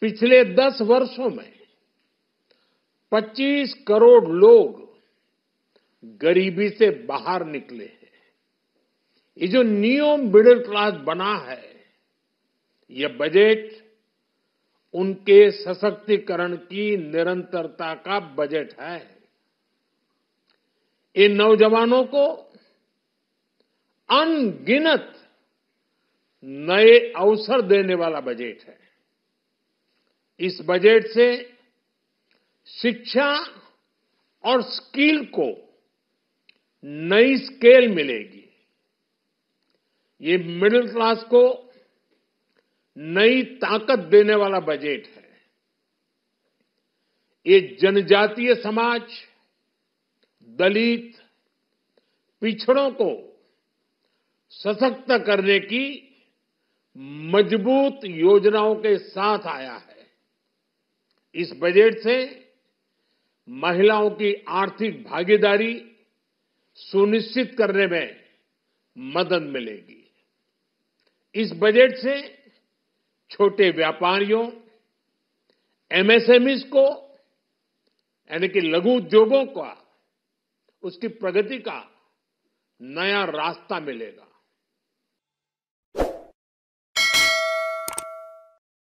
पिछले दस वर्षों में 25 करोड़ लोग गरीबी से बाहर निकले हैं ये जो नियम मिडिल क्लास बना है यह बजट उनके सशक्तिकरण की निरंतरता का बजट है इन नौजवानों को अनगिनत नए अवसर देने वाला बजट है इस बजट से शिक्षा और स्किल को नई स्केल मिलेगी ये मिडिल क्लास को नई ताकत देने वाला बजट है ये जनजातीय समाज दलित पिछड़ों को सशक्त करने की मजबूत योजनाओं के साथ आया है इस बजट से महिलाओं की आर्थिक भागीदारी सुनिश्चित करने में मदद मिलेगी इस बजट से छोटे व्यापारियों एमएसएमईस e को यानी कि लघु उद्योगों का उसकी प्रगति का नया रास्ता मिलेगा